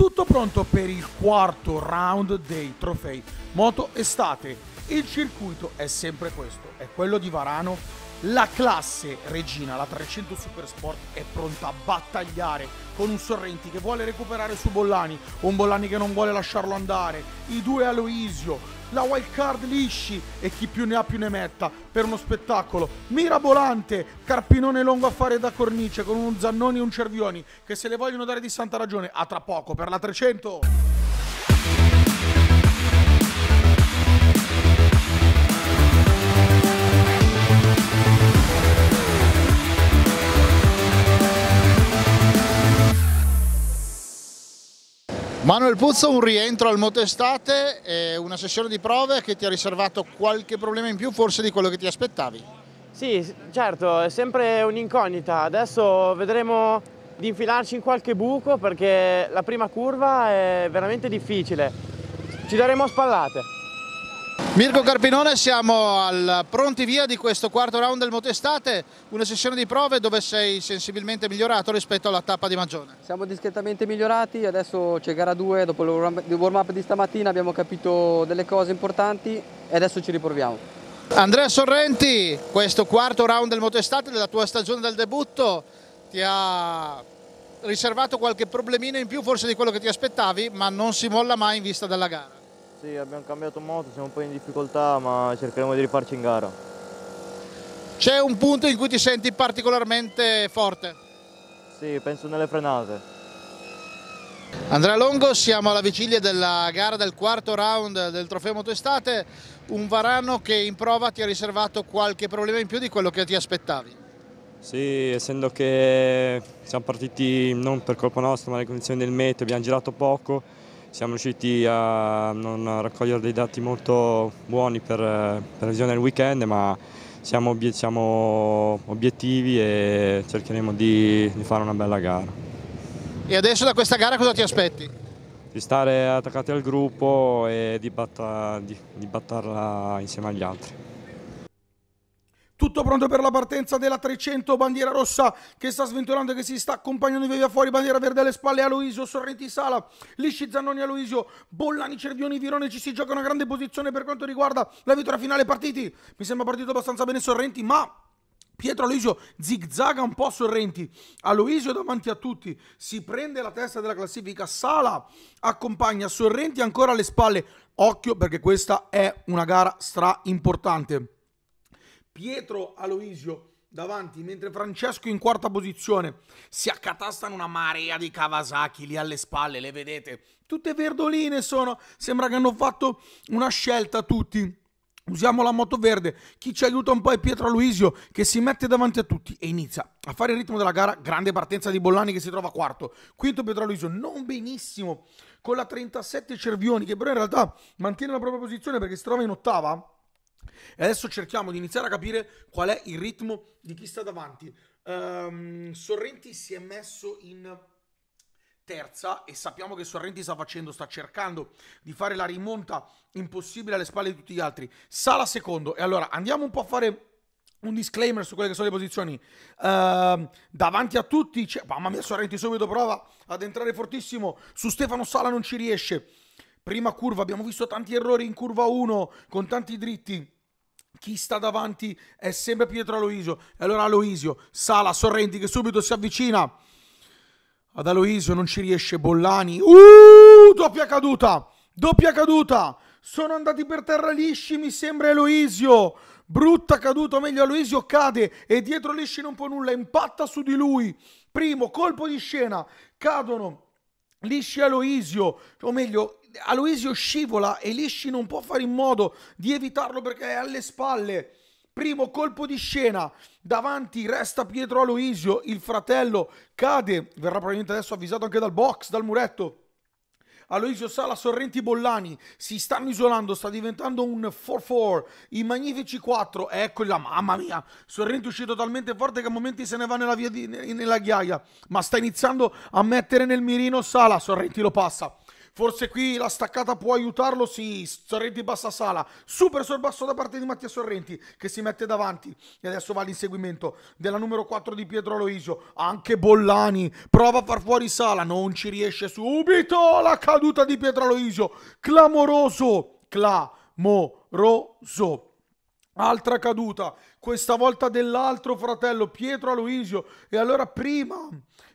Tutto pronto per il quarto round dei trofei Moto Estate. Il circuito è sempre questo, è quello di Varano la classe regina, la 300 Supersport, è pronta a battagliare con un Sorrenti che vuole recuperare su Bollani, un Bollani che non vuole lasciarlo andare, i due Aloisio, la wild card Lisci e chi più ne ha più ne metta per uno spettacolo mirabolante, Carpinone Longo a fare da cornice con un Zannoni e un Cervioni che se le vogliono dare di santa ragione a tra poco per la 300. Manuel Puzzo, un rientro al Motestate, e una sessione di prove che ti ha riservato qualche problema in più forse di quello che ti aspettavi. Sì, certo, è sempre un'incognita, adesso vedremo di infilarci in qualche buco perché la prima curva è veramente difficile, ci daremo spallate. Mirko Carpinone, siamo al pronti via di questo quarto round del Motestate, una sessione di prove dove sei sensibilmente migliorato rispetto alla tappa di Magione. Siamo discretamente migliorati, adesso c'è gara 2, dopo il warm up di stamattina abbiamo capito delle cose importanti e adesso ci riproviamo. Andrea Sorrenti, questo quarto round del Motestate della tua stagione del debutto ti ha riservato qualche problemino in più forse di quello che ti aspettavi, ma non si molla mai in vista della gara. Sì, abbiamo cambiato moto, siamo un po' in difficoltà, ma cercheremo di rifarci in gara. C'è un punto in cui ti senti particolarmente forte? Sì, penso nelle frenate. Andrea Longo, siamo alla vigilia della gara del quarto round del trofeo Motoestate, un Varano che in prova ti ha riservato qualche problema in più di quello che ti aspettavi. Sì, essendo che siamo partiti non per colpa nostra ma le condizioni del meteo, abbiamo girato poco, siamo riusciti a non raccogliere dei dati molto buoni per, eh, per la visione del weekend, ma siamo, siamo obiettivi e cercheremo di, di, fare una bella gara. E adesso da questa gara cosa ti aspetti? Di stare attaccati al gruppo e di, batta, di, di batterla insieme agli altri tutto pronto per la partenza della 300 bandiera rossa che sta sventolando e che si sta accompagnando via fuori bandiera verde alle spalle Aloisio Sorrenti Sala Lisci Zannoni Aloisio Bollani Cervioni Virone ci si gioca una grande posizione per quanto riguarda la vittoria finale partiti mi sembra partito abbastanza bene Sorrenti ma Pietro Aloisio zigzaga un po' Sorrenti, Aloisio davanti a tutti, si prende la testa della classifica, Sala accompagna Sorrenti ancora alle spalle, occhio perché questa è una gara stra importante. Pietro Aloisio davanti, mentre Francesco in quarta posizione. Si accatastano una marea di Kawasaki lì alle spalle, le vedete? Tutte verdoline sono, sembra che hanno fatto una scelta tutti. Usiamo la moto verde, chi ci aiuta un po' è Pietro Aloisio che si mette davanti a tutti e inizia a fare il ritmo della gara, grande partenza di Bollani che si trova quarto, quinto Pietro Aloisio, non benissimo con la 37 Cervioni che però in realtà mantiene la propria posizione perché si trova in ottava, e adesso cerchiamo di iniziare a capire qual è il ritmo di chi sta davanti. Um, Sorrenti si è messo in terza e sappiamo che Sorrenti sta facendo, sta cercando di fare la rimonta impossibile alle spalle di tutti gli altri. Sala secondo e allora andiamo un po' a fare un disclaimer su quelle che sono le posizioni. Uh, davanti a tutti, mamma mia Sorrenti subito prova ad entrare fortissimo, su Stefano Sala non ci riesce prima curva, abbiamo visto tanti errori in curva 1 con tanti dritti chi sta davanti è sempre Pietro Aloisio. E allora Aloisio, Sala, Sorrenti che subito si avvicina. Ad Aloisio non ci riesce Bollani. Uh, doppia caduta! Doppia caduta! Sono andati per terra lisci, mi sembra Aloisio. Brutta caduta, o meglio Aloisio cade e dietro lisci non può nulla, impatta su di lui. Primo colpo di scena, cadono Lisci Aloisio, o meglio, Aloisio scivola e Lisci non può fare in modo di evitarlo perché è alle spalle. Primo colpo di scena, davanti resta Pietro Aloisio, il fratello cade, verrà probabilmente adesso avvisato anche dal box, dal muretto. Aloisio Sala, Sorrenti, Bollani si stanno isolando, sta diventando un 4-4, i magnifici 4, eccola, mamma mia, Sorrenti è uscito talmente forte che a momenti se ne va nella, via di, nella ghiaia, ma sta iniziando a mettere nel mirino Sala, Sorrenti lo passa, Forse qui la staccata può aiutarlo, sì, Sorrenti bassa sala, super sorbasso da parte di Mattia Sorrenti che si mette davanti e adesso va l'inseguimento della numero 4 di Pietro Aloisio, anche Bollani prova a far fuori sala, non ci riesce subito la caduta di Pietro Aloisio, clamoroso, clamoroso, altra caduta questa volta dell'altro fratello Pietro Aloisio e allora prima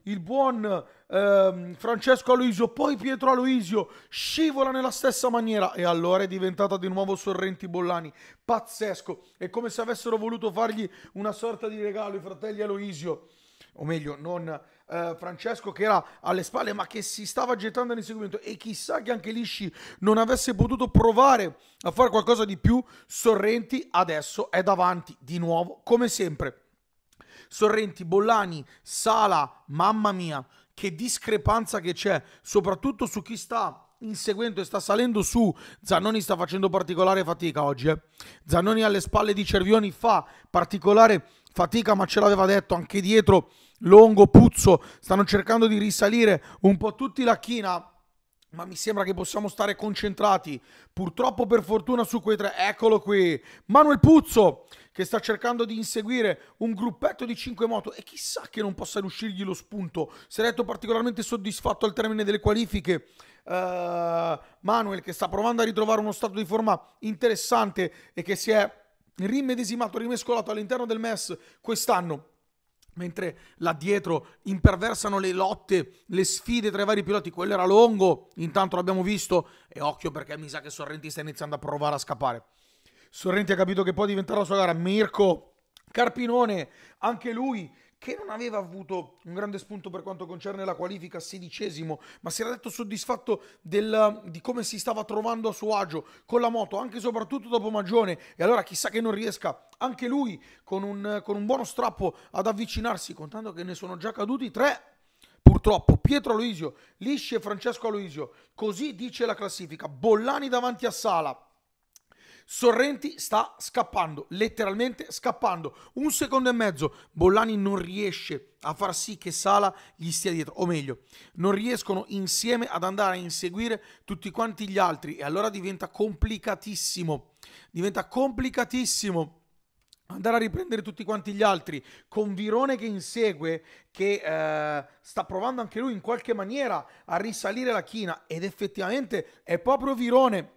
il buon ehm, Francesco Aloisio, poi Pietro Aloisio scivola nella stessa maniera e allora è diventata di nuovo Sorrenti Bollani, pazzesco, è come se avessero voluto fargli una sorta di regalo i fratelli Aloisio, o meglio non eh, Francesco che era alle spalle ma che si stava gettando nell'inseguimento e chissà che anche Lisci non avesse potuto provare a fare qualcosa di più, Sorrenti adesso è davanti di nuovo come sempre. Sorrenti, Bollani, Sala, mamma mia, che discrepanza che c'è, soprattutto su chi sta inseguendo e sta salendo su. Zannoni sta facendo particolare fatica oggi. Eh. Zannoni alle spalle di Cervioni fa particolare fatica, ma ce l'aveva detto anche dietro Longo, Puzzo, stanno cercando di risalire un po' tutti la china ma mi sembra che possiamo stare concentrati. Purtroppo per fortuna su quei tre, eccolo qui, Manuel Puzzo che sta cercando di inseguire un gruppetto di 5 moto e chissà che non possa riuscirgli lo spunto. Si è detto particolarmente soddisfatto al termine delle qualifiche. Uh, Manuel che sta provando a ritrovare uno stato di forma interessante e che si è rimedesimato, rimescolato all'interno del MES quest'anno mentre là dietro imperversano le lotte, le sfide tra i vari piloti, quello era Longo, intanto l'abbiamo visto e occhio perché mi sa che Sorrenti sta iniziando a provare a scappare. Sorrenti ha capito che può diventare la sua gara, Mirko Carpinone, anche lui che non aveva avuto un grande spunto per quanto concerne la qualifica sedicesimo, ma si era detto soddisfatto del, di come si stava trovando a suo agio con la moto, anche e soprattutto dopo Magione. E allora chissà che non riesca anche lui con un, con un buono strappo ad avvicinarsi, contando che ne sono già caduti tre purtroppo Pietro Aloisio, Lisci e Francesco Aloisio, così dice la classifica, Bollani davanti a Sala, Sorrenti sta scappando, letteralmente scappando. Un secondo e mezzo, Bollani non riesce a far sì che Sala gli stia dietro, o meglio, non riescono insieme ad andare a inseguire tutti quanti gli altri e allora diventa complicatissimo. Diventa complicatissimo andare a riprendere tutti quanti gli altri con Virone che insegue che eh, sta provando anche lui in qualche maniera a risalire la china ed effettivamente è proprio Virone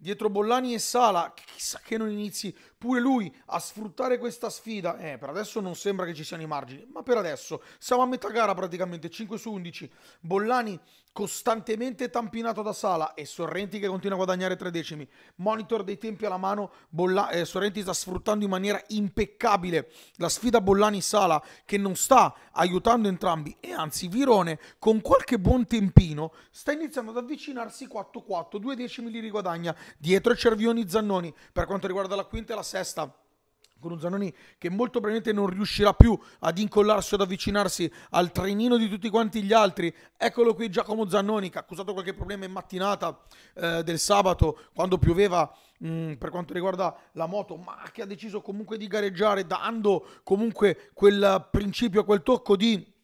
dietro Bollani e Sala, chissà che non inizi pure lui a sfruttare questa sfida. Eh, per adesso non sembra che ci siano i margini, ma per adesso siamo a metà gara praticamente, 5 su 11. Bollani costantemente tampinato da Sala e Sorrenti che continua a guadagnare tre decimi, monitor dei tempi alla mano, Bolla- eh, Sorrenti sta sfruttando in maniera impeccabile la sfida Bollani-Sala che non sta aiutando entrambi e anzi Virone con qualche buon tempino sta iniziando ad avvicinarsi 4-4, due decimi li riguadagna, dietro Cervioni-Zannoni per quanto riguarda la quinta e la sesta con un Zanoni che molto probabilmente non riuscirà più ad incollarsi o ad avvicinarsi al trenino di tutti quanti gli altri. Eccolo qui Giacomo Zannoni che ha accusato qualche problema in mattinata eh, del sabato quando pioveva mh, mm, per quanto riguarda la moto, ma che ha deciso comunque di gareggiare dando comunque quel principio, quel tocco di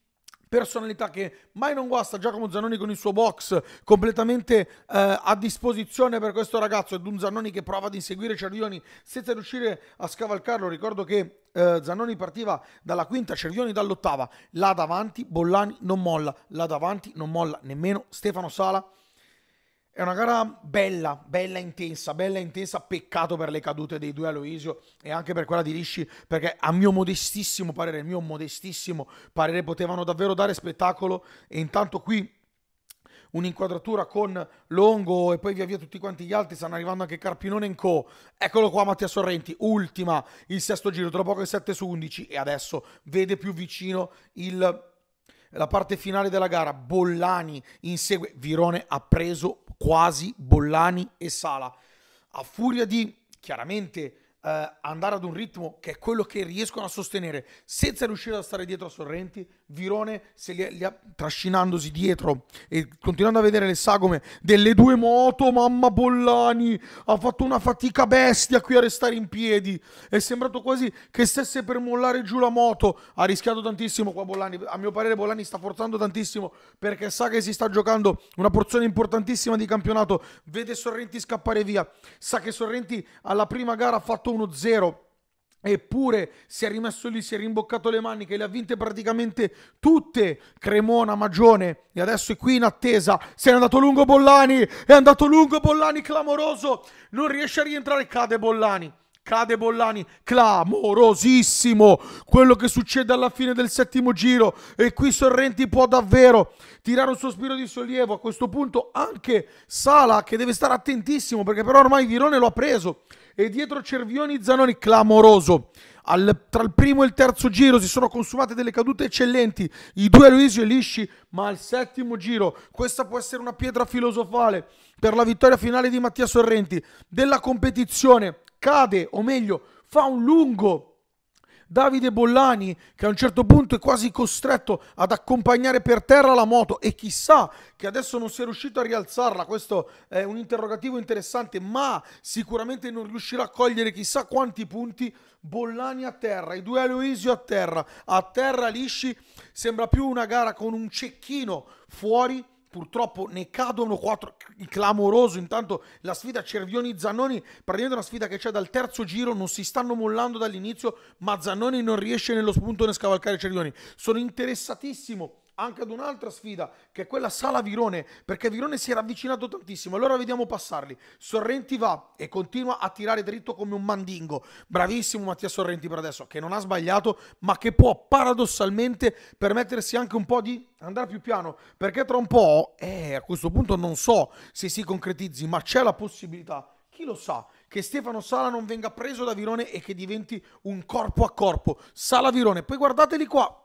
personalità che mai non guasta Giacomo Zanoni con il suo box completamente eh, a disposizione per questo ragazzo ed un Zanoni che prova ad inseguire Cervioni senza riuscire a scavalcarlo. Ricordo che eh, Zanoni partiva dalla quinta, Cervioni dall'ottava. Là davanti Bollani non molla, là davanti non molla nemmeno Stefano Sala è una gara bella, bella intensa, bella intensa, peccato per le cadute dei due Aloisio e anche per quella di Lisci, perché a mio modestissimo parere, mio modestissimo parere, potevano davvero dare spettacolo e intanto qui un'inquadratura con Longo e poi via via tutti quanti gli altri, stanno arrivando anche Carpinone in co. Eccolo qua Mattia Sorrenti, ultima, il sesto giro, tra poco il 7 su 11 e adesso vede più vicino il la parte finale della gara, Bollani insegue, Virone ha preso quasi Bollani e Sala. A furia di chiaramente eh, andare ad un ritmo che è quello che riescono a sostenere senza riuscire a stare dietro a Sorrenti, Virone se li, li ha, trascinandosi dietro e continuando a vedere le sagome delle due moto, mamma Bollani ha fatto una fatica bestia qui a restare in piedi, è sembrato quasi che stesse per mollare giù la moto, ha rischiato tantissimo qua Bollani, a mio parere Bollani sta forzando tantissimo perché sa che si sta giocando una porzione importantissima di campionato, vede Sorrenti scappare via, sa che Sorrenti alla prima gara ha fatto 1-0 Eppure si è rimesso lì, si è rimboccato le maniche, le ha vinte praticamente tutte Cremona, Magione e adesso è qui in attesa. Se è andato lungo Bollani, è andato lungo Bollani, clamoroso, non riesce a rientrare, cade Bollani. Cade Bollani, clamorosissimo quello che succede alla fine del settimo giro e qui Sorrenti può davvero tirare un sospiro di sollievo. A questo punto anche Sala che deve stare attentissimo perché però ormai Virone lo ha preso e dietro Cervioni Zanoni clamoroso. Al, tra il primo e il terzo giro si sono consumate delle cadute eccellenti, i due Luisio e Lisci, ma al settimo giro questa può essere una pietra filosofale per la vittoria finale di Mattia Sorrenti della competizione. Cade, o meglio, fa un lungo Davide Bollani che a un certo punto è quasi costretto ad accompagnare per terra la moto e chissà che adesso non sia riuscito a rialzarla, questo è un interrogativo interessante, ma sicuramente non riuscirà a cogliere chissà quanti punti Bollani a terra, i due Aloisio a terra, a terra lisci, sembra più una gara con un cecchino fuori purtroppo ne cadono quattro clamoroso intanto la sfida Cervioni-Zannoni, praticamente una sfida che c'è dal terzo giro, non si stanno mollando dall'inizio, ma Zannoni non riesce nello spunto né scavalcare Cervioni. Sono interessatissimo anche ad un'altra sfida che è quella Sala Virone perché Virone si era avvicinato tantissimo allora vediamo passarli Sorrenti va e continua a tirare dritto come un mandingo bravissimo Mattia Sorrenti per adesso che non ha sbagliato ma che può paradossalmente permettersi anche un po' di andare più piano perché tra un po' eh, a questo punto non so se si concretizzi ma c'è la possibilità chi lo sa che Stefano Sala non venga preso da Virone e che diventi un corpo a corpo Sala Virone poi guardateli qua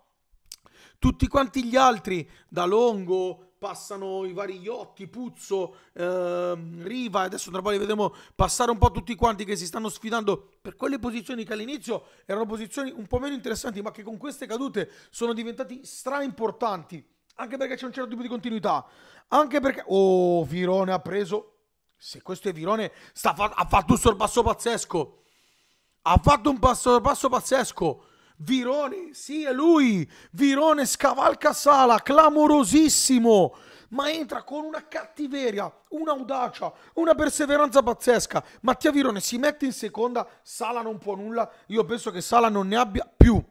tutti quanti gli altri, da Longo, passano i vari Iotti, Puzzo, ehm, Riva, adesso tra poco li vedremo passare un po' tutti quanti che si stanno sfidando per quelle posizioni che all'inizio erano posizioni un po' meno interessanti, ma che con queste cadute sono diventati stra importanti, anche perché c'è un certo tipo di continuità, anche perché... Oh, Virone ha preso... Se questo è Virone, fa... ha fatto un sorpasso pazzesco. Ha fatto un passo, pazzesco. Virone, sì, è lui. Virone scavalca Sala, clamorosissimo. Ma entra con una cattiveria, un'audacia, una perseveranza pazzesca. Mattia Virone si mette in seconda, Sala non può nulla. Io penso che Sala non ne abbia più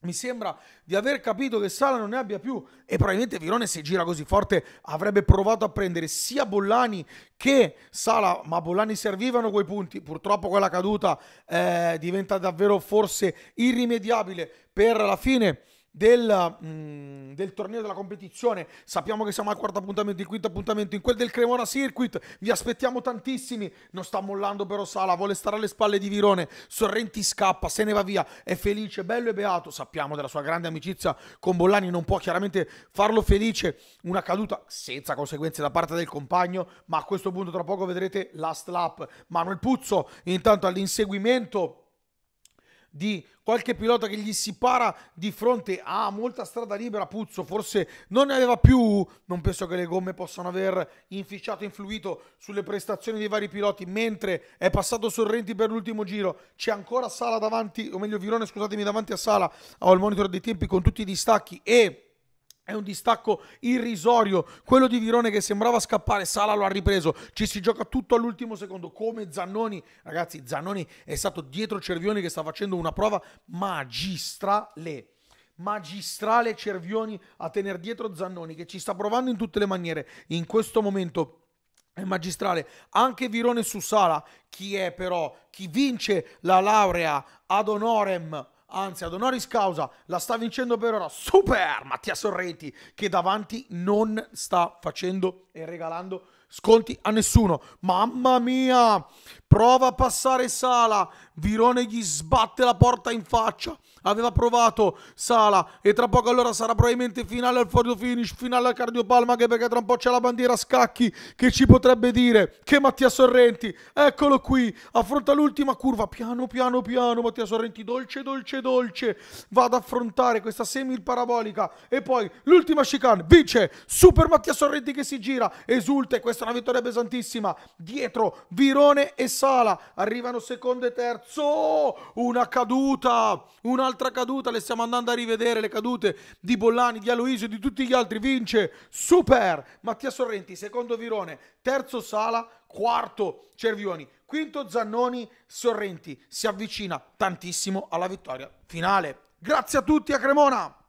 mi sembra di aver capito che Sala non ne abbia più e probabilmente Virone se gira così forte avrebbe provato a prendere sia Bollani che Sala, ma Bollani servivano quei punti, purtroppo quella caduta eh, diventa davvero forse irrimediabile per la fine del, mh, mm, del, torneo della competizione. Sappiamo che siamo al quarto appuntamento, il quinto appuntamento, in quel del Cremona Circuit. Vi aspettiamo tantissimi. Non sta mollando però Sala, vuole stare alle spalle di Virone. Sorrenti scappa, se ne va via, è felice, bello e beato. Sappiamo della sua grande amicizia con Bollani, non può chiaramente farlo felice. Una caduta senza conseguenze da parte del compagno, ma a questo punto tra poco vedrete last lap. Manuel Puzzo intanto all'inseguimento di qualche pilota che gli si para di fronte a molta strada libera, Puzzo forse non ne aveva più, non penso che le gomme possano aver inficiato, influito sulle prestazioni dei vari piloti, mentre è passato Sorrenti per l'ultimo giro, c'è ancora Sala davanti, o meglio Virone scusatemi davanti a Sala, ho il monitor dei tempi con tutti i distacchi e è un distacco irrisorio. Quello di Virone che sembrava scappare, Sala lo ha ripreso. Ci si gioca tutto all'ultimo secondo, come Zannoni. Ragazzi, Zannoni è stato dietro Cervioni che sta facendo una prova magistrale. Magistrale Cervioni a tenere dietro Zannoni che ci sta provando in tutte le maniere. In questo momento è magistrale. Anche Virone su Sala, chi è però, chi vince la laurea ad honorem anzi ad honoris causa la sta vincendo per ora super Mattia Sorrenti che davanti non sta facendo e regalando sconti a nessuno. Mamma mia! Prova a passare Sala, Virone gli sbatte la porta in faccia. Aveva provato Sala e tra poco allora sarà probabilmente finale al photo finish, finale al cardiopalma anche perché tra un po' c'è la bandiera a scacchi che ci potrebbe dire che Mattia Sorrenti, eccolo qui, affronta l'ultima curva, piano piano piano Mattia Sorrenti, dolce dolce dolce, va ad affrontare questa semi parabolica e poi l'ultima chicane, vince Super Mattia Sorrenti che si gira, esulta e questa è una vittoria pesantissima. Dietro Virone e Sala arrivano secondo e terzo cazzo! Una caduta! Un'altra caduta, le stiamo andando a rivedere le cadute di Bollani, di Aloisio e di tutti gli altri. Vince Super Mattia Sorrenti, secondo Virone, terzo Sala, quarto Cervioni, quinto Zannoni, Sorrenti si avvicina tantissimo alla vittoria finale. Grazie a tutti a Cremona!